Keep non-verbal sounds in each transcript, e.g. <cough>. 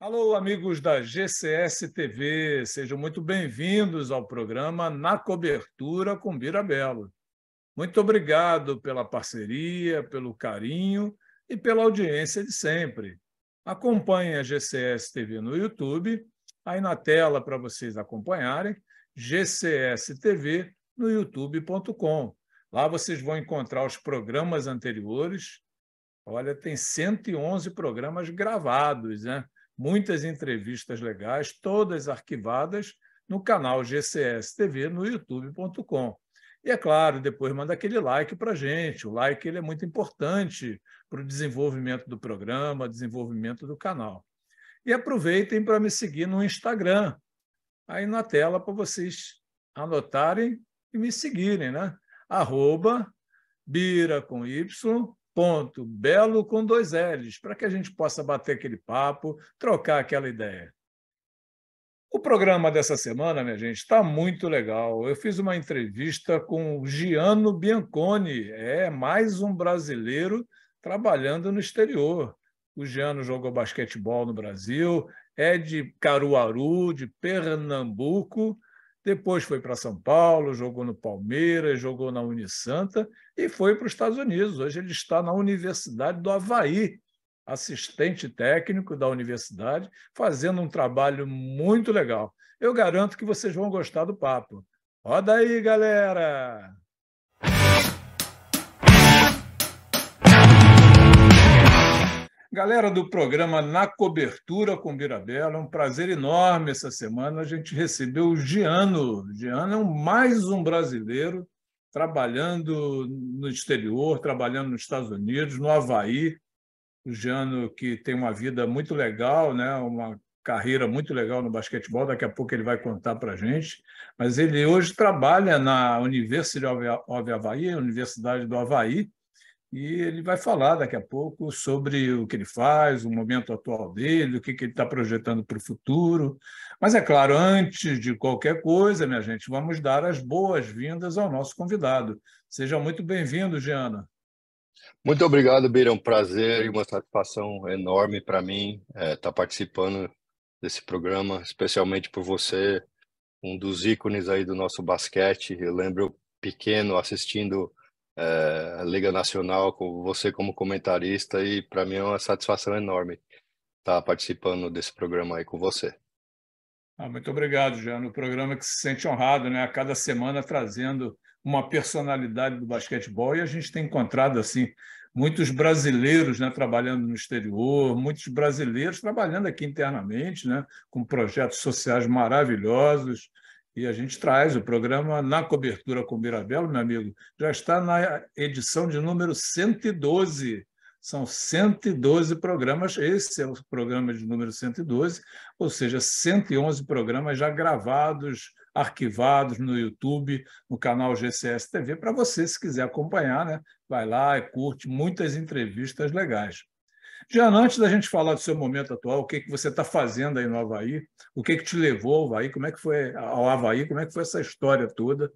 Alô, amigos da GCS TV, sejam muito bem-vindos ao programa Na Cobertura com Birabelo. Muito obrigado pela parceria, pelo carinho e pela audiência de sempre. Acompanhe a GCS TV no YouTube, aí na tela para vocês acompanharem, GCS TV no youtube.com. Lá vocês vão encontrar os programas anteriores. Olha, tem 111 programas gravados, né? muitas entrevistas legais, todas arquivadas no canal GCS TV no youtube.com. E é claro, depois manda aquele like para a gente. O like ele é muito importante para o desenvolvimento do programa, desenvolvimento do canal. E aproveitem para me seguir no Instagram, aí na tela para vocês anotarem e me seguirem, né? Arroba Bira com Y, ponto belo com dois L's, para que a gente possa bater aquele papo, trocar aquela ideia. O programa dessa semana, minha gente, está muito legal. Eu fiz uma entrevista com o Giano Bianconi, é mais um brasileiro trabalhando no exterior. O Giano jogou basquetebol no Brasil, é de Caruaru, de Pernambuco, depois foi para São Paulo, jogou no Palmeiras, jogou na Unisanta e foi para os Estados Unidos. Hoje ele está na Universidade do Havaí, assistente técnico da universidade, fazendo um trabalho muito legal. Eu garanto que vocês vão gostar do papo. Roda aí, galera! Galera do programa Na Cobertura com Birabela, é um prazer enorme essa semana. A gente recebeu o Giano. Giano é um, mais um brasileiro trabalhando no exterior, trabalhando nos Estados Unidos, no Havaí. O Giano, que tem uma vida muito legal, né? uma carreira muito legal no basquetebol, daqui a pouco ele vai contar para a gente. Mas ele hoje trabalha na Universidade of Havaí, Universidade do Havaí, e ele vai falar daqui a pouco sobre o que ele faz, o momento atual dele, o que, que ele está projetando para o futuro. Mas, é claro, antes de qualquer coisa, minha gente, vamos dar as boas-vindas ao nosso convidado. Seja muito bem-vindo, Giana. Muito obrigado, Beira. É um prazer e uma satisfação enorme para mim estar é, tá participando desse programa, especialmente por você, um dos ícones aí do nosso basquete. Eu lembro pequeno assistindo é, a Liga Nacional, com você como comentarista, e para mim é uma satisfação enorme estar tá participando desse programa aí com você. Ah, muito obrigado, já O programa que se sente honrado, né? A cada semana trazendo uma personalidade do basquetebol e a gente tem encontrado assim muitos brasileiros, né, trabalhando no exterior, muitos brasileiros trabalhando aqui internamente, né, com projetos sociais maravilhosos. E a gente traz o programa na cobertura com Mirabelo, meu amigo, já está na edição de número 112. São 112 programas, esse é o programa de número 112, ou seja, 111 programas já gravados, arquivados no YouTube, no canal GCS TV, para você, se quiser acompanhar, né? vai lá e curte muitas entrevistas legais. Jean, antes da gente falar do seu momento atual, o que, que você está fazendo aí no Havaí, o que, que te levou ao Havaí, como é que foi ao Havaí, como é que foi essa história toda.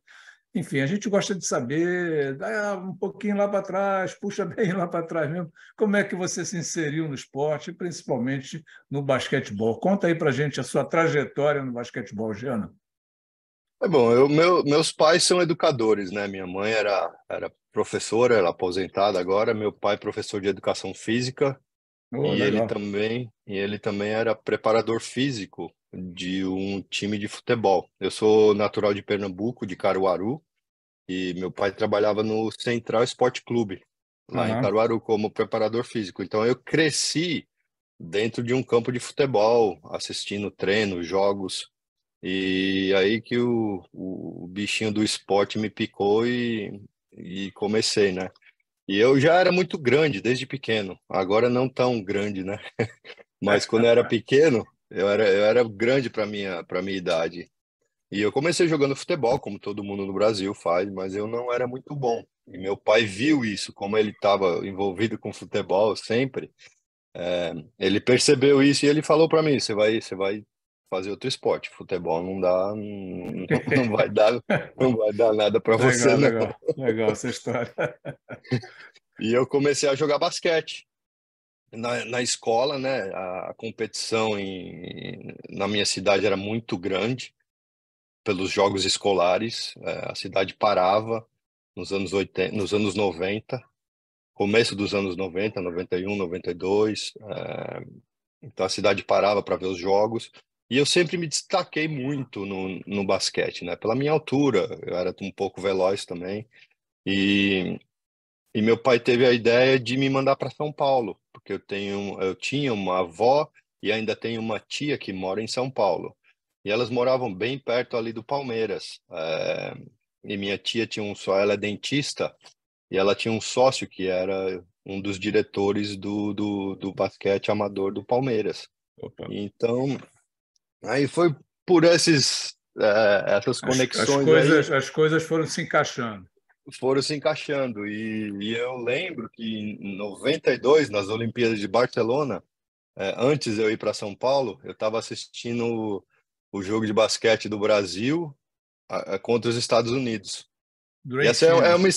Enfim, a gente gosta de saber, dá um pouquinho lá para trás, puxa <laughs> bem lá para trás mesmo, como é que você se inseriu no esporte, principalmente no basquetebol. Conta aí para a gente a sua trajetória no basquetebol, Jean. É bom, eu, meu, meus pais são educadores, né? Minha mãe era, era professora, ela é aposentada agora, meu pai é professor de educação física, e, legal. ele também, e ele também era preparador físico de um time de futebol. Eu sou natural de Pernambuco, de Caruaru, e meu pai trabalhava no Central Esporte Clube, lá uhum. em Caruaru, como preparador físico. Então eu cresci dentro de um campo de futebol, assistindo treinos, jogos. E aí que o, o bichinho do esporte me picou e, e comecei, né? E eu já era muito grande desde pequeno. Agora não tão grande, né? <laughs> Mas quando eu era <laughs> pequeno, eu era, eu era grande para minha para minha idade. E eu comecei jogando futebol, como todo mundo no Brasil faz, mas eu não era muito bom. E meu pai viu isso, como ele estava envolvido com futebol sempre. É, ele percebeu isso e ele falou para mim: "Você vai, você vai fazer outro esporte. Futebol não dá, não, <laughs> não vai dar, não vai dar nada para você. Legal, legal, legal essa história. e eu comecei a jogar basquete. Na, na escola, né, a, competição em, na minha cidade era muito grande, pelos jogos escolares, é, a cidade parava nos anos, 80, nos anos 90, começo dos anos 90, 91, 92, então a cidade parava para ver os jogos, e eu sempre me destaquei muito no, no basquete, né? Pela minha altura, eu era um pouco veloz também. E, e meu pai teve a ideia de me mandar para São Paulo, porque eu tenho, eu tinha uma avó e ainda tenho uma tia que mora em São Paulo. E elas moravam bem perto ali do Palmeiras. É, e minha tia tinha um só, ela é dentista, e ela tinha um sócio que era um dos diretores do, do, do basquete amador do Palmeiras. Opa. Então, Aí foi por esses, é, essas conexões. As, as coisas, aí, as coisas foram se encaixando. Foram se encaixando. E, e, eu lembro que em 92, nas Olimpíadas de Barcelona, é, antes eu ir para São Paulo, eu estava assistindo o, o, jogo de basquete do Brasil a, a, contra os Estados Unidos. e essa é, é, uma,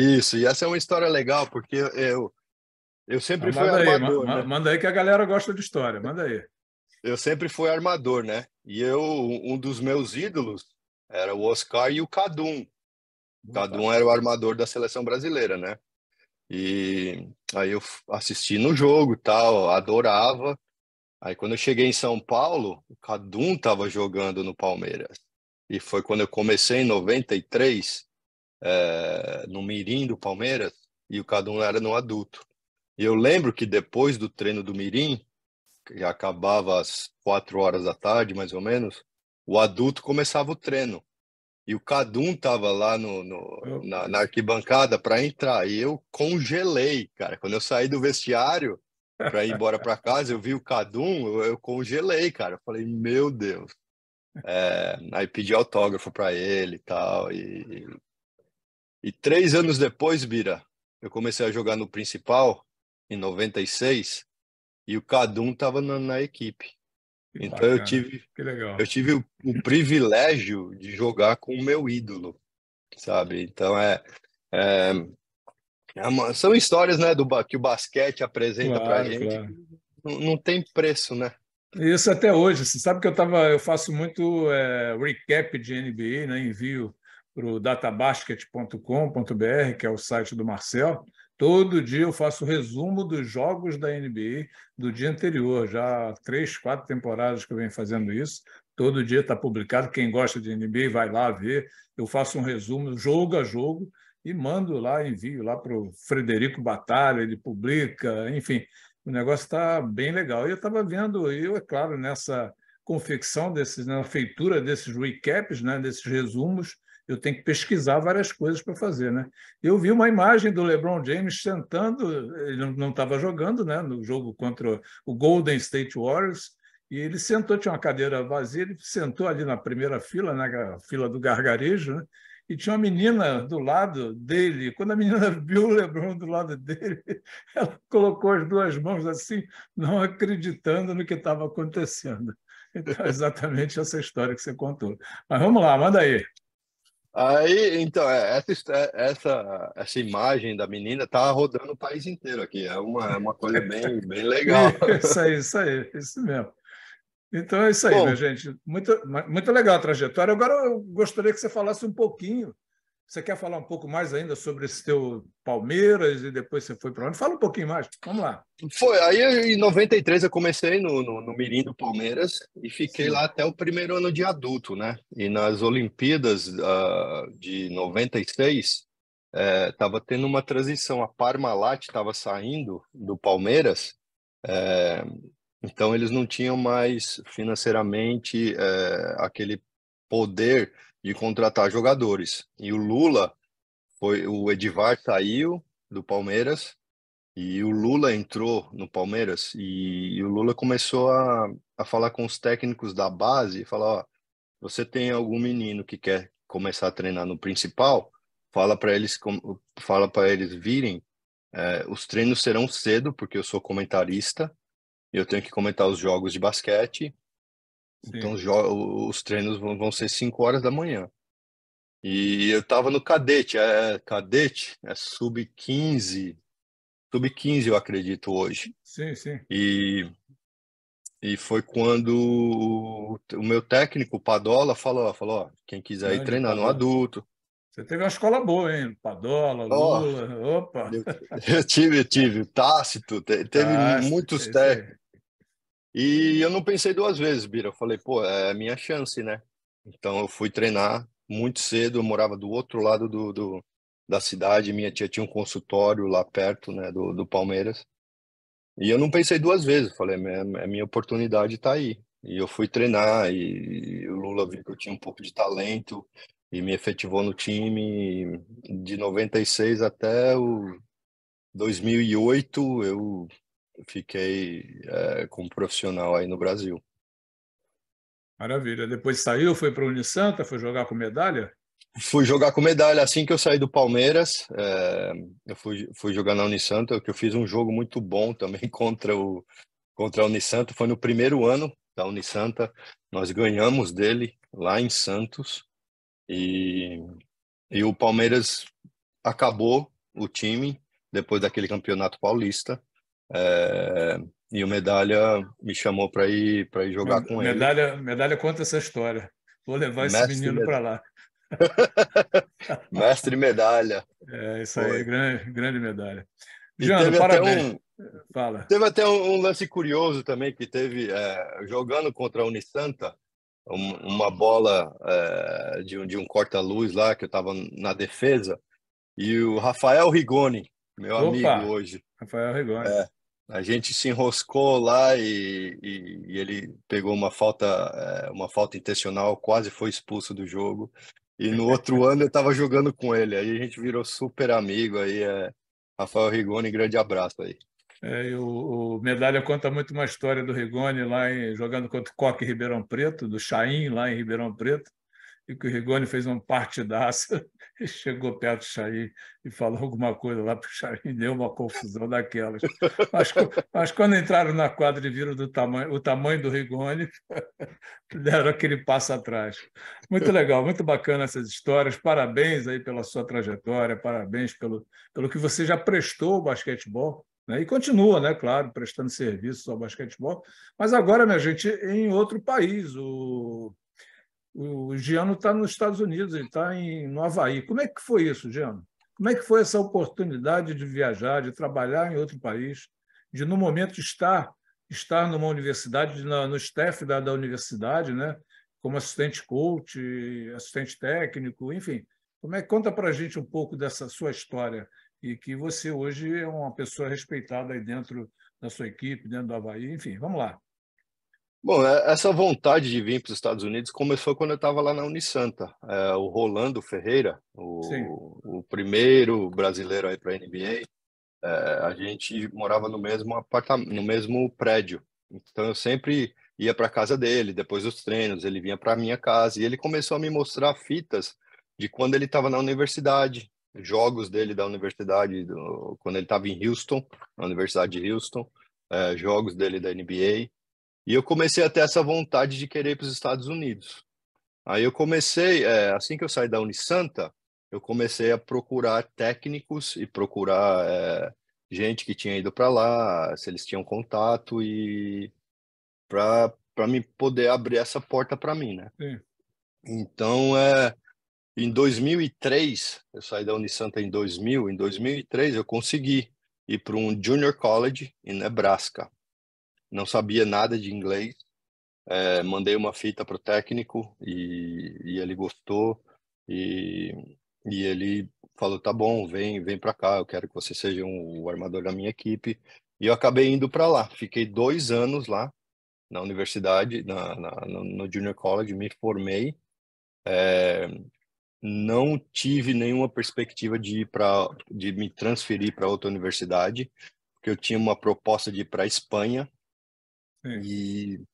isso, e essa é uma história legal, porque eu, eu sempre ah, fui armador. Aí, né? Manda aí que a galera gosta de história, manda aí eu sempre fui armador, né? E eu, um dos meus ídolos era o Oscar e o Cadum. Hum, Cadum tá. era o armador da seleção brasileira, né? E aí eu assisti no jogo, tal, adorava. Aí quando eu cheguei em São Paulo, o Cadum tava jogando no Palmeiras. E foi quando eu comecei em 93, é, no Mirim do Palmeiras, e o Cadum era no adulto. E eu lembro que depois do treino do Mirim, que acabava às quatro horas da tarde, mais ou menos, o adulto começava o treino. E o Cadum tava lá no, no na, na, arquibancada para entrar. E eu congelei, cara. Quando eu saí do vestiário para ir embora para casa, eu vi o Cadum, eu, eu congelei, cara. Eu falei, meu Deus. É, aí pedi autógrafo para ele e tal. E, e, três anos depois, Bira, eu comecei a jogar no principal, em 96 e o Cadum estava na, na, equipe. Que então bacana. eu tive, eu tive o, o, privilégio de jogar com o meu ídolo, sabe? Então é, é, é uma, são histórias, né, do que o basquete apresenta claro, para gente. Claro. Não, não tem preço, né? Isso até hoje. Você sabe que eu tava, eu faço muito é, recap de NBA, né? Envio para o databasket.com.br, que é o site do Marcel. Todo dia eu faço resumo dos jogos da NBA do dia anterior, já três, quatro temporadas que eu venho fazendo isso. Todo dia está publicado. Quem gosta de NBA vai lá ver. Eu faço um resumo jogo a jogo e mando lá, envio lá para o Frederico Batalha, ele publica, enfim. O negócio está bem legal. E eu estava vendo, eu, é claro, nessa confecção desses, na feitura desses recaps, né, desses resumos, eu tenho que pesquisar várias coisas para fazer, né? Eu vi uma imagem do LeBron James sentando, ele não estava jogando, né? No jogo contra o Golden State Warriors, e ele sentou, tinha uma cadeira vazia, ele sentou ali na primeira fila, na né, fila do gargarejo, né? e tinha uma menina do lado dele. Quando a menina <laughs> viu o Lebron do lado dele, <laughs> ela colocou as duas mãos assim, não acreditando no que estava acontecendo. Então, é exatamente essa história que você contou. Mas vamos lá, manda aí. Aí, então, é, essa, é, essa, essa imagem da menina tá rodando o país inteiro aqui. É uma, é uma coisa bem, bem legal. <laughs> isso aí, isso aí, isso mesmo. Então é isso aí, Bom, minha gente. Muito, muito legal a trajetória. Agora eu gostaria que você falasse um pouquinho você quer falar um pouco mais ainda sobre esse teu Palmeiras e depois você foi para onde? Fala um pouquinho mais, vamos lá. Foi, aí em 93 eu comecei no, no, no Mirim do Palmeiras e fiquei Sim. lá até o primeiro ano de adulto, né? E nas Olimpíadas uh, de 96, estava é, tendo uma transição, a Parmalat estava saindo do Palmeiras, é, então eles não tinham mais financeiramente é, aquele poder de contratar jogadores. E o Lula foi o Edivar saiu do Palmeiras e o Lula entrou no Palmeiras e, e o Lula começou a, a falar com os técnicos da base e falar, ó, você tem algum menino que quer começar a treinar no principal, fala para eles fala para eles virem. É, os treinos serão cedo porque eu sou comentarista, e eu tenho que comentar os jogos de basquete então os, treinos vão, ser 5 horas da manhã. E eu estava no cadete, é cadete, é sub 15, sub 15 eu acredito hoje. Sim, sim. E e foi quando o, meu técnico, o Padola, falou, falou, quem quiser Grande ir treinar Padola. no adulto. Você teve uma escola boa, hein? Padola, Lula, oh, opa! Eu, eu tive, eu tive, Tácito, teve Tácito, muitos técnicos. E eu não pensei duas vezes, Bira. Eu falei, pô, é a minha chance, né? Então eu fui treinar muito cedo, eu morava do outro lado do, do da cidade, minha tia tinha um consultório lá perto, né, do, do Palmeiras. E eu não pensei duas vezes, eu falei, é a é minha oportunidade tá aí. E eu fui treinar e, o Lula viu que eu tinha um pouco de talento e me efetivou no time de 96 até o 2008, eu fiquei é, eh, como profissional aí no Brasil. Maravilha. Depois saiu, foi para o Unisanta, foi jogar com medalha? Fui jogar com medalha assim que eu saí do Palmeiras. É, eu fui, fui jogar na Unisanta, que eu fiz um jogo muito bom também <laughs> contra o contra a Unisanta. Foi no primeiro ano da Unisanta. Nós ganhamos dele lá em Santos. E, e o Palmeiras acabou o time depois daquele campeonato paulista. É, e o Medalha me chamou para ir, para ir jogar Med com medalha, ele. Medalha conta essa história. Vou levar esse menino para lá. <laughs> Mestre Medalha. É, isso Foi. aí, grande, grande medalha. Jano, parabéns. Um, Fala. Teve até um, um, lance curioso também que teve, é, jogando contra a Unisanta, uma bola é, de, de um corta-luz lá, que eu estava na defesa, e o Rafael Rigoni, meu Opa, amigo hoje. Rafael Rigoni. É, a gente se enroscou lá e, e, e ele pegou uma falta, eh, uma falta intencional, quase foi expulso do jogo. E no outro ano eu estava jogando com ele, aí a gente virou super amigo. Aí é Rafael Rigoni, grande abraço aí. É, o, o, Medalha conta muito uma história do Rigoni lá em, jogando contra o Coque Ribeirão Preto, do Chaim lá em Ribeirão Preto e que o Rigoni fez uma partidaça <laughs> e chegou perto do Xaí e falou alguma coisa lá para o Xaí, deu uma confusão daquelas. Mas, mas, quando entraram na quadra e viram do tamanho, o tamanho do Rigoni, <laughs> deram aquele passo atrás. Muito legal, muito bacana essas histórias. Parabéns aí pela sua trajetória, parabéns pelo, pelo que você já prestou ao basquetebol. Né? E continua, né, claro, prestando serviços ao basquetebol. Mas agora, minha gente, em outro país, o o Giano está nos Estados Unidos, ele está no Havaí. Como é que foi isso, Giano? Como é que foi essa oportunidade de viajar, de trabalhar em outro país, de, no momento, estar, estar numa universidade, na, no staff da, da universidade, né? como assistente coach, assistente técnico, enfim. Como é, conta para a gente um pouco dessa sua história e que você hoje é uma pessoa respeitada aí dentro da sua equipe, dentro do Havaí, enfim, vamos lá. Bom, é, essa vontade de vir para os Estados Unidos começou quando eu estava lá na Unisanta. É, o Rolando Ferreira, o, o primeiro brasileiro aí para a NBA, é, a gente morava no mesmo apartamento, no mesmo prédio. Então eu sempre ia para casa dele, depois dos treinos, ele vinha para minha casa e ele começou a me mostrar fitas de quando ele estava na universidade, jogos dele da universidade, do, quando ele estava em Houston, na Universidade de Houston, é, jogos dele da NBA. E eu comecei a ter essa vontade de querer ir para os Estados Unidos. Aí eu comecei, é, assim que eu saí da Unisanta, eu comecei a procurar técnicos e procurar é, gente que tinha ido para lá, se eles tinham contato e para me poder abrir essa porta para mim, né? Sim. Então, é, em 2003, eu saí da Unisanta em 2000, em 2003 eu consegui ir para um junior college em Nebraska não sabia nada de inglês. É, mandei uma fita para o técnico e, e, ele gostou. E, e ele falou: tá bom, vem, vem para cá, eu quero que você seja um, o armador da minha equipe. E eu acabei indo para lá. Fiquei dois anos lá na universidade, na, na, no Junior College, me formei. É, não tive nenhuma perspectiva de ir para, de me transferir para outra universidade, porque eu tinha uma proposta de ir para a Espanha Sim. É. E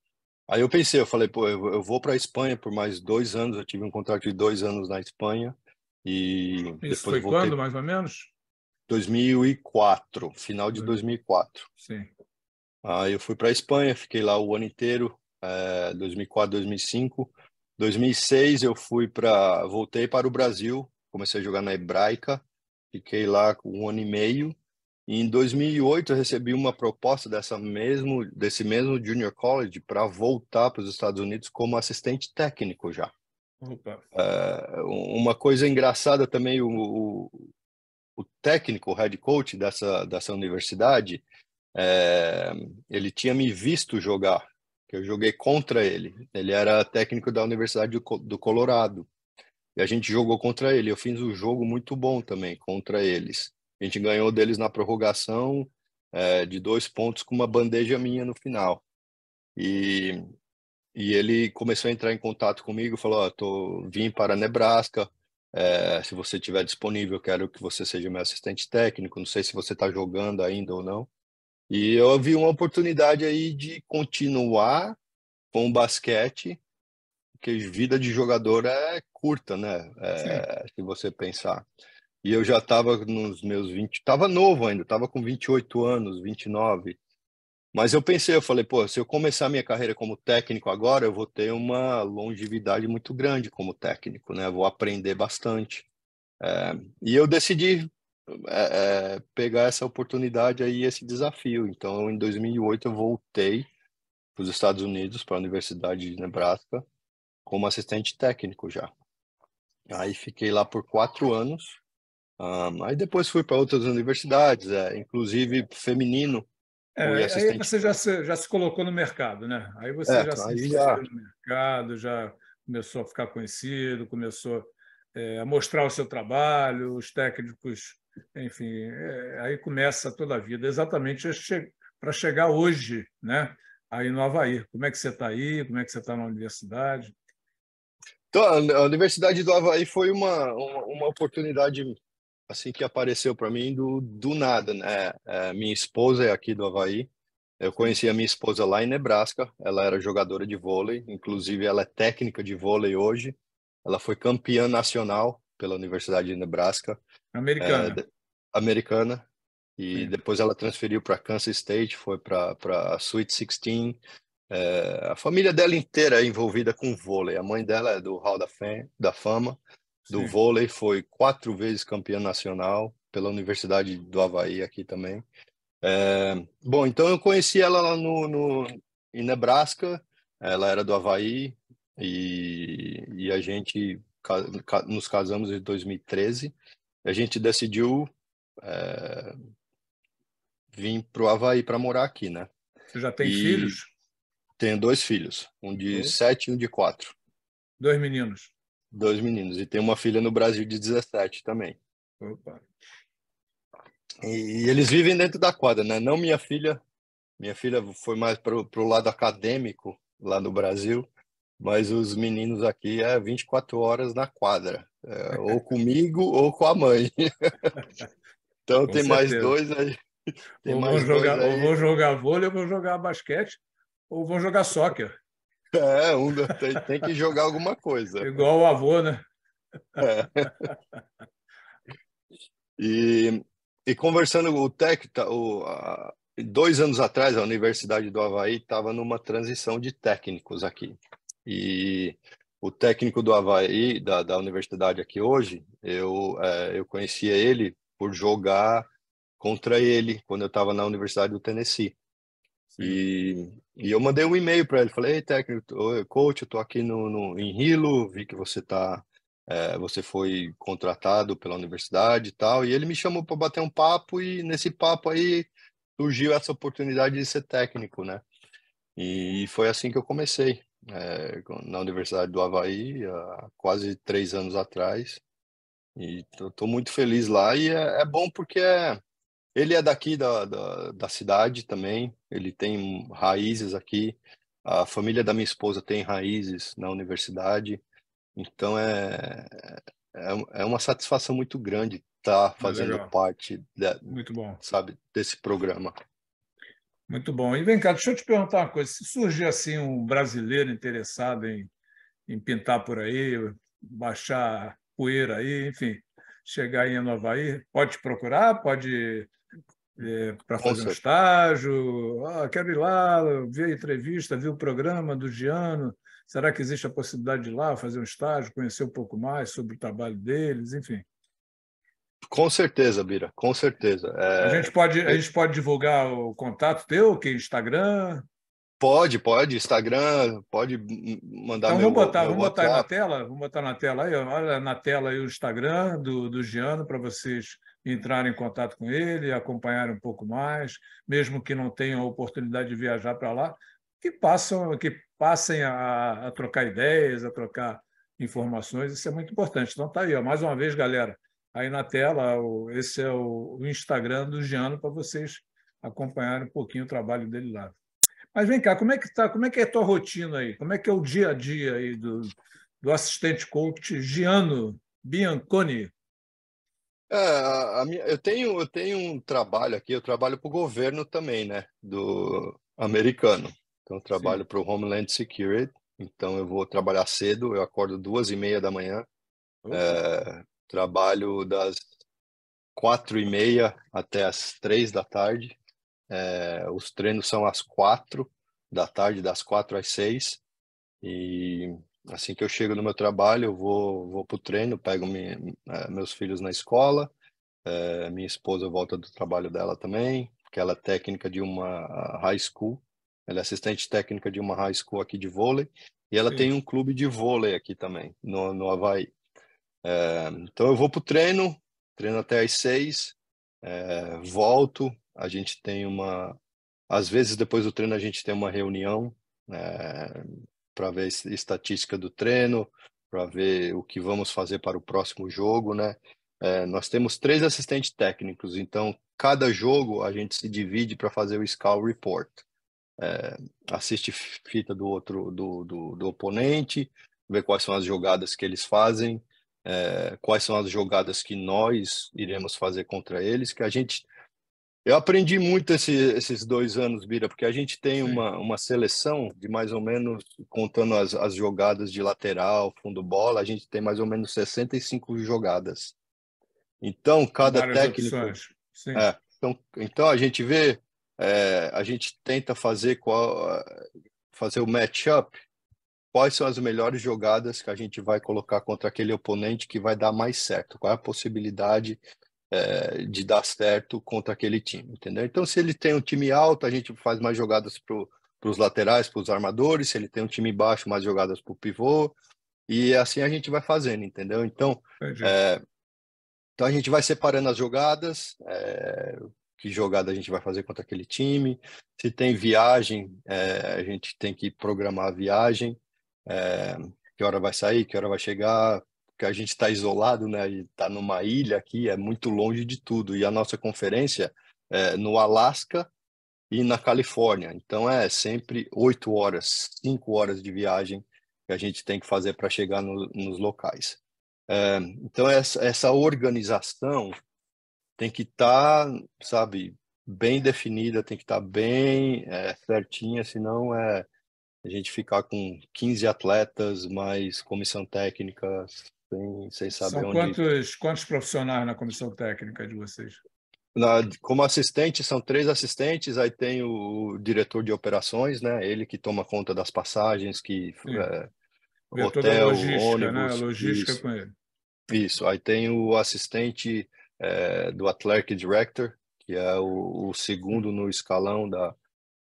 aí eu pensei, eu falei, pô, eu, vou para a Espanha por mais dois anos. Eu tive um contrato de dois anos na Espanha. E Isso foi quando, mais ou menos? 2004, final de 2004. Sim. Aí eu fui para a Espanha, fiquei lá o ano inteiro, é, 2004, 2005. 2006 eu fui para, voltei para o Brasil, comecei a jogar na Hebraica, fiquei lá um ano e meio em 2008, eu recebi uma proposta dessa mesmo, desse mesmo Junior College para voltar para os Estados Unidos como assistente técnico já. Uh, uma coisa engraçada também, o, o, o, técnico, o head coach dessa, dessa universidade, é, ele tinha me visto jogar, que eu joguei contra ele. Ele era técnico da Universidade do, do Colorado. E a gente jogou contra ele. Eu fiz um jogo muito bom também contra eles. A gente ganhou deles na prorrogação é, de dois pontos com uma bandeja minha no final. E, e ele começou a entrar em contato comigo, falou, oh, tô, vim para Nebraska, é, se você tiver disponível, quero que você seja meu assistente técnico, não sei se você está jogando ainda ou não. E eu vi uma oportunidade aí de continuar com o basquete, porque vida de jogador é curta, né? É, se você pensar. E eu já estava nos meus 20, estava novo ainda, estava com 28 anos, 29. Mas eu pensei, eu falei, pô, se eu começar minha carreira como técnico agora, eu vou ter uma longevidade muito grande como técnico, né? vou aprender bastante. É, e eu decidi é, é, pegar essa oportunidade aí, esse desafio. Então, em 2008, eu voltei para os Estados Unidos, para a Universidade de Nebraska, como assistente técnico já. Aí fiquei lá por quatro anos um, aí depois fui para outras universidades, é, inclusive feminino. É, aí você já se, já se colocou no mercado, né? Aí você é, já se colocou já... no mercado, já começou a ficar conhecido, começou é, a mostrar o seu trabalho, os técnicos, enfim, é, aí começa toda a vida, exatamente é para chegar hoje, né? Aí no Havaí. Como é que você está aí? Como é que você está na universidade? Então, a Universidade do Havaí foi uma, uma, uma oportunidade assim que apareceu para mim do, do nada, né? É, minha esposa é aqui do Havaí. Eu conheci a minha esposa lá em Nebraska. Ela era jogadora de vôlei, inclusive ela é técnica de vôlei hoje. Ela foi campeã nacional pela Universidade de Nebraska. Americana. É, americana. E Sim. depois ela transferiu para Kansas State, foi para a Sweet 16. É, a família dela inteira é envolvida com vôlei. A mãe dela é do Hall da, da Fama do Sim. vôlei, foi quatro vezes campeã nacional pela Universidade do Havaí aqui também. É, bom, então eu conheci ela lá no, no, em Nebraska, ela era do Havaí e, e a gente nos casamos em 2013. A gente decidiu é, vir para o Havaí para morar aqui, né? Você já tem e filhos? Tenho dois filhos, um de uhum. sete e um de quatro. Dois meninos? Dois meninos. E tem uma filha no Brasil de 17 também. Opa. E, e eles vivem dentro da quadra, né? Não minha filha. Minha filha foi mais para o lado acadêmico lá no Brasil, mas os meninos aqui é 24 horas na quadra, é, ou <laughs> comigo ou com a mãe. <laughs> então com tem certeza. mais dois aí. Tem ou, mais vou jogar, dois aí. ou jogar vôlei, ou vou jogar basquete, ou vou jogar soccer. É, um, tem, tem que jogar alguma coisa. Igual o avô, né? É. E, e conversando, o Tec, tá, dois anos atrás, a Universidade do Havaí estava numa transição de técnicos aqui. E o técnico do Havaí, da, da universidade aqui hoje, eu, é, eu conhecia ele por jogar contra ele quando eu estava na Universidade do Tennessee. E e eu mandei um e-mail para ele, falei, técnico, coach, eu tô aqui no, no, em Hilo, vi que você tá, é, você foi contratado pela universidade e tal, e ele me chamou para bater um papo e nesse papo aí surgiu essa oportunidade de ser técnico, né? E foi assim que eu comecei é, na Universidade do Havaí, há quase três anos atrás, e tô, tô muito feliz lá, e é, é bom porque é ele é daqui da, da, da, cidade também, ele tem raízes aqui. A família da minha esposa tem raízes na universidade, então é, é, é, é uma satisfação muito grande estar tá ah, fazendo Legal. parte muito bom. Sabe, desse programa. Muito bom. E vem cá, deixa eu te perguntar uma coisa. Se surgir assim um brasileiro interessado em, em pintar por aí, baixar poeira aí, enfim, chegar em Nova Iorque, pode procurar, pode é, para fazer um estágio, ah, quero ir lá, ver a entrevista, ver o programa do Giano, será que existe a possibilidade de ir lá fazer um estágio, conhecer um pouco mais sobre o trabalho deles, enfim. Com certeza, Bira, com certeza. É... A, gente pode, a é gente pode divulgar o contato teu, que é Instagram, Pode, pode, Instagram, pode mandar então, meu, vamos botar, meu vamos na tela, vamos botar na tela aí, olha na tela aí o Instagram do, do Giano para vocês entrarem em contato com ele, acompanharem um pouco mais, mesmo que não tenham a oportunidade de viajar para lá, que passam, que passem a, a, trocar ideias, a trocar informações, isso é muito importante. Então tá aí, ó, mais uma vez, galera, aí na tela, o, esse é o, o Instagram do Giano para vocês acompanharem um pouquinho o trabalho dele lá. Mas vem cá, como é que tá? Como é que é a tua rotina aí? Como é que é o dia a dia aí do, do assistente coach Giano Bianconi? É, a, minha, eu tenho eu tenho um trabalho aqui, eu trabalho para o governo também, né, do americano. Então eu trabalho para o Homeland Security. Então eu vou trabalhar cedo, eu acordo duas e meia da manhã. Uhum. É, trabalho das quatro e meia até as três da tarde. É, os treinos são às quatro da tarde, das quatro às seis. E assim que eu chego no meu trabalho, eu vou, vou para o treino, pego minha, é, meus filhos na escola, é, minha esposa volta do trabalho dela também, que ela é técnica de uma high school, ela é assistente técnica de uma high school aqui de vôlei, e ela Sim. tem um clube de vôlei aqui também, no, no Havaí. É, então eu vou para o treino, treino até às seis, é, volto, a gente tem uma. Às vezes, depois do treino, a gente tem uma reunião é, para ver estatística do treino, para ver o que vamos fazer para o próximo jogo, né? É, nós temos três assistentes técnicos, então cada jogo a gente se divide para fazer o scout report. É, assiste fita do outro do, do, do, oponente, ver quais são as jogadas que eles fazem, é, quais são as jogadas que nós iremos fazer contra eles, que a gente eu aprendi muito esse, esses dois anos, Bira, porque a gente tem uma, uma seleção de mais ou menos, contando as, as jogadas de lateral, fundo bola, a gente tem mais ou menos 65 jogadas. Então, cada técnico. É, então, então, a gente vê, é, a gente tenta fazer, qual, fazer o match-up, quais são as melhores jogadas que a gente vai colocar contra aquele oponente que vai dar mais certo, qual é a possibilidade é, de dar certo contra aquele time, entendeu? Então, se ele tem um time alto, a gente faz mais jogadas para os laterais, para os armadores, se ele tem um time baixo, mais jogadas para o pivô, e assim a gente vai fazendo, entendeu? Então, é, então a gente vai separando as jogadas, é, que jogada a gente vai fazer contra aquele time, se tem viagem, a gente tem que programar a viagem, que hora vai sair, que hora vai chegar, porque a gente está isolado, né? está numa ilha aqui, é muito longe de tudo. E a nossa conferência é no Alasca e na Califórnia. Então é sempre oito horas, cinco horas de viagem que a gente tem que fazer para chegar no, nos locais. É, então essa, essa organização tem que estar, tá, sabe, bem definida, tem que estar tá bem é, certinha, senão é a gente ficar com 15 atletas, mais comissão técnica, sem, sem saber São onde... Quantos, quantos profissionais na comissão técnica de vocês? Na, como assistente, são três assistentes, aí tem o, o, diretor de operações, né? Ele que toma conta das passagens, que é, hotel, logística, né? ônibus... Né? logística isso. com ele. Isso, aí tem o assistente é, do Athletic Director, que é o, o segundo no escalão da,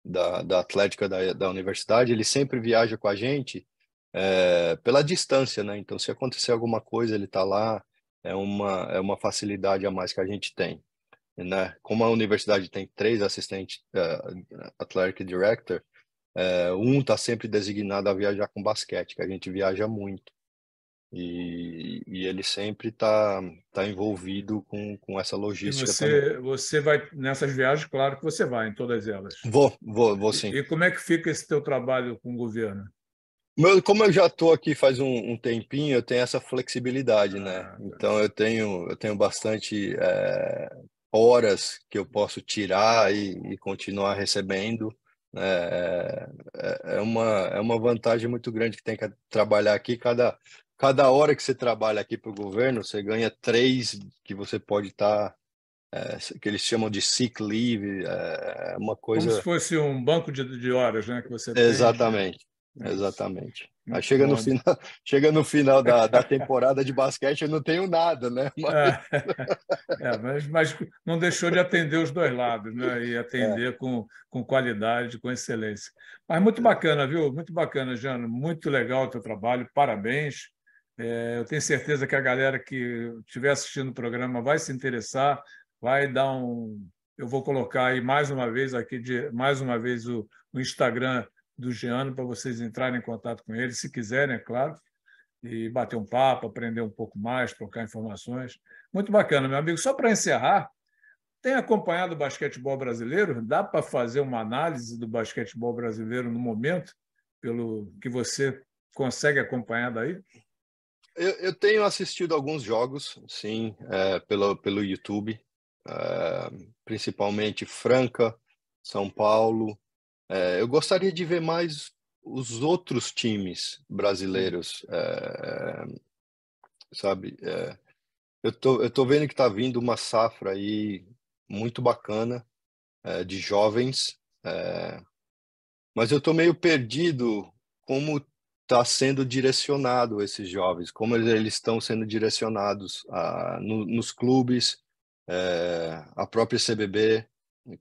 da, da Atlética da, da Universidade. Ele sempre viaja com a gente, é, pela distância, né? Então, se acontecer alguma coisa, ele está lá, é uma, é uma facilidade a mais que a gente tem. Né? Como a universidade tem três assistentes uh, athletic director, uh, um está sempre designado a viajar com basquete, que a gente viaja muito. E, e ele sempre está tá envolvido com, com essa logística. E você, você vai nessas viagens, claro que você vai em todas elas. Vou, vou, vou sim. E, e como é que fica esse teu trabalho com o governo? Meu, como eu já estou aqui faz um, um, tempinho, eu tenho essa flexibilidade, né? Ah, então eu tenho, eu tenho bastante é, horas que eu posso tirar e, e continuar recebendo. Né? É, é, é, uma, é uma vantagem muito grande que tem que trabalhar aqui. Cada, cada hora que você trabalha aqui para o governo, você ganha três que você pode estar. Tá, é, que eles chamam de sick leave, eh, é uma coisa. Como se fosse um banco de, de horas, né? Que você Exatamente. Exatamente. Mas chega no, final, <laughs> chega no final da, <laughs> da temporada de basquete, eu não tenho nada, né? É. Mas... É, <laughs> é, mas, mas, não deixou de atender os dois lados, né? E é. atender é. com, com qualidade, com excelência. Mas muito é. bacana, viu? Muito bacana, Jano. Muito legal o teu trabalho, parabéns. eu tenho certeza que a galera que estiver assistindo o programa vai se interessar, vai dar um. Eu vou colocar aí mais uma vez aqui, de, mais uma vez, o, o Instagram do Giano para vocês entrarem em contato com ele, se quiserem, é claro, e bater um papo, aprender um pouco mais, trocar informações. Muito bacana, meu amigo. Só para encerrar, tem acompanhado o basquetebol brasileiro? Dá para fazer uma análise do basquetebol brasileiro no momento, pelo que você consegue acompanhar daí? Eu, eu tenho assistido alguns jogos, sim, é, pelo, pelo YouTube, é, principalmente Franca, São Paulo, é, eu gostaria de ver mais os outros times brasileiros, é, sabe? É, eu, tô, eu tô vendo que tá vindo uma safra aí muito bacana é, de jovens, é, mas eu tô meio perdido como está sendo direcionado esses jovens, como eles estão sendo direcionados a, no, nos clubes, é, a própria CBB,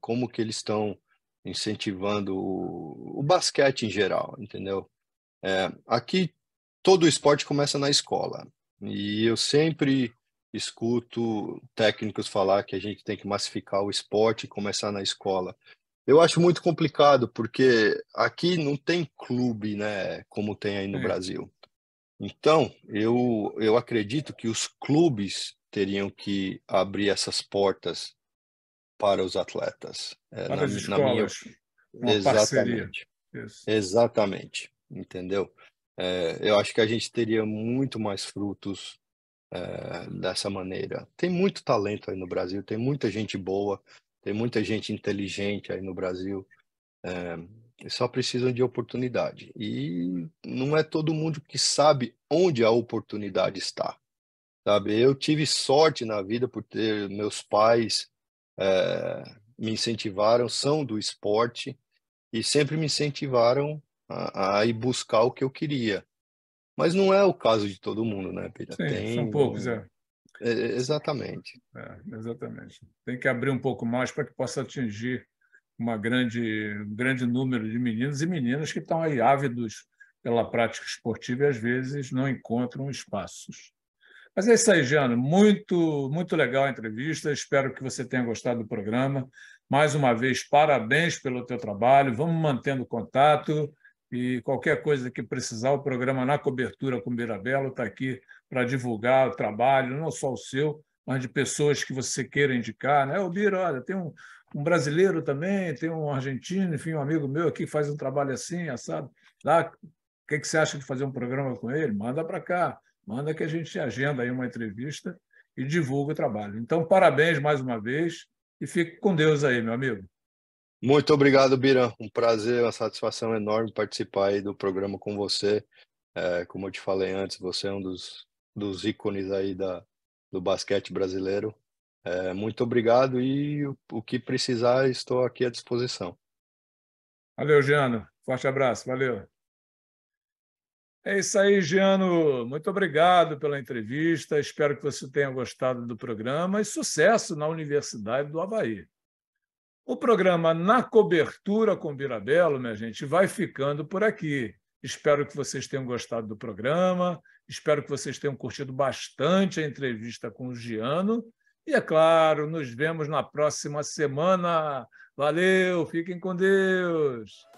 como que eles estão incentivando o, o basquete em geral, entendeu? É, aqui todo esporte começa na escola e eu sempre escuto técnicos falar que a gente tem que massificar o esporte e começar na escola. Eu acho muito complicado porque aqui não tem clube, né, como tem aí no é. Brasil. Então, eu, eu acredito que os clubes teriam que abrir essas portas para os atletas. É, para na, as escolas, minha... Exatamente. Exatamente, entendeu? É, eu acho que a gente teria muito mais frutos é, dessa maneira. Tem muito talento aí no Brasil, tem muita gente boa, tem muita gente inteligente aí no Brasil, é, só precisam de oportunidade. E não é todo mundo que sabe onde a oportunidade está. Sabe? Eu tive sorte na vida por ter meus pais é, me incentivaram são do esporte e sempre me incentivaram a, a, ir buscar o que eu queria. Mas não é o caso de todo mundo, né, Pira? Sim, Tem... são poucos, é. é. é exatamente. É, exatamente. Tem que abrir um pouco mais para que possa atingir uma grande, um grande número de meninos e meninas que estão aí ávidos pela prática esportiva e às vezes não encontram espaços. Mas é isso aí, Jano. Muito, muito legal a entrevista. Espero que você tenha gostado do programa. Mais uma vez, parabéns pelo teu trabalho. Vamos mantendo contato e qualquer coisa que precisar, o programa Na Cobertura com Mirabelo está aqui para divulgar o trabalho, não só o seu, mas de pessoas que você queira indicar. Né? O Bira, olha, tem um, um, brasileiro também, tem um argentino, enfim, um amigo meu aqui que faz um trabalho assim, assado. Lá, o que, que você acha de fazer um programa com ele? Manda para cá. Manda que a gente agenda aí uma entrevista e divulga o trabalho. Então, parabéns mais uma vez e fique com Deus aí, meu amigo. Muito obrigado, Bira. Um prazer, uma satisfação enorme participar aí do programa com você. É, como eu te falei antes, você é um dos, dos ícones aí da, do basquete brasileiro. É, muito obrigado e o, o que precisar, estou aqui à disposição. Valeu, Giano, Forte abraço. Valeu. É isso aí, Giano. Muito obrigado pela entrevista. Espero que você tenha gostado do programa e sucesso na Universidade do Havaí. O programa Na Cobertura com Birabelo, minha gente, vai ficando por aqui. Espero que vocês tenham gostado do programa, espero que vocês tenham curtido bastante a entrevista com o Giano. E, é claro, nos vemos na próxima semana. Valeu, fiquem com Deus!